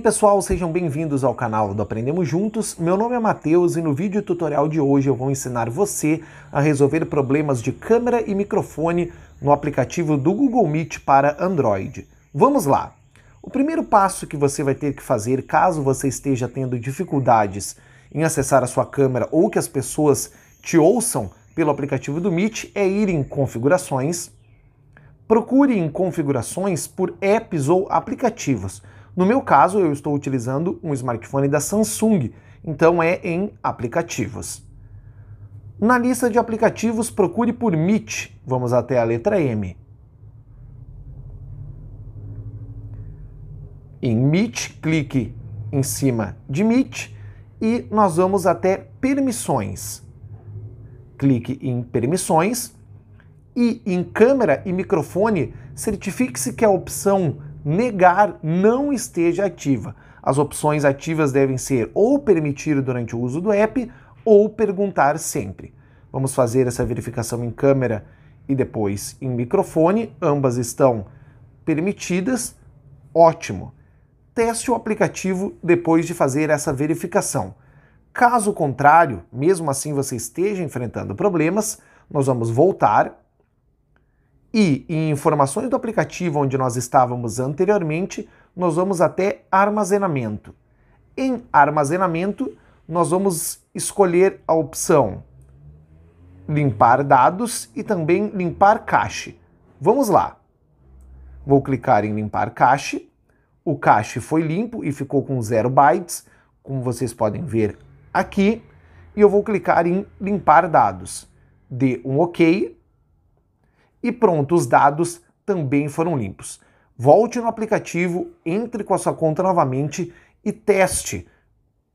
pessoal, sejam bem-vindos ao canal do Aprendemos Juntos. Meu nome é Matheus e no vídeo tutorial de hoje eu vou ensinar você a resolver problemas de câmera e microfone no aplicativo do Google Meet para Android. Vamos lá! O primeiro passo que você vai ter que fazer caso você esteja tendo dificuldades em acessar a sua câmera ou que as pessoas te ouçam pelo aplicativo do Meet é ir em configurações. Procure em configurações por apps ou aplicativos. No meu caso, eu estou utilizando um smartphone da Samsung, então é em aplicativos. Na lista de aplicativos, procure por Meet. Vamos até a letra M. Em Meet, clique em cima de Meet e nós vamos até Permissões. Clique em Permissões e em Câmera e Microfone, certifique-se que a opção negar não esteja ativa. As opções ativas devem ser ou permitir durante o uso do app ou perguntar sempre. Vamos fazer essa verificação em câmera e depois em microfone, ambas estão permitidas. Ótimo. Teste o aplicativo depois de fazer essa verificação. Caso contrário, mesmo assim você esteja enfrentando problemas, nós vamos voltar e em informações do aplicativo onde nós estávamos anteriormente, nós vamos até armazenamento. Em armazenamento, nós vamos escolher a opção limpar dados e também limpar cache. Vamos lá. Vou clicar em limpar cache. O cache foi limpo e ficou com 0 bytes, como vocês podem ver aqui. E eu vou clicar em limpar dados. Dê um OK e pronto, os dados também foram limpos. Volte no aplicativo, entre com a sua conta novamente e teste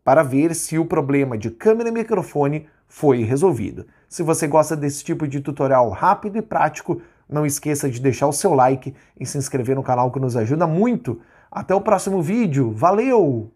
para ver se o problema de câmera e microfone foi resolvido. Se você gosta desse tipo de tutorial rápido e prático, não esqueça de deixar o seu like e se inscrever no canal que nos ajuda muito. Até o próximo vídeo. Valeu!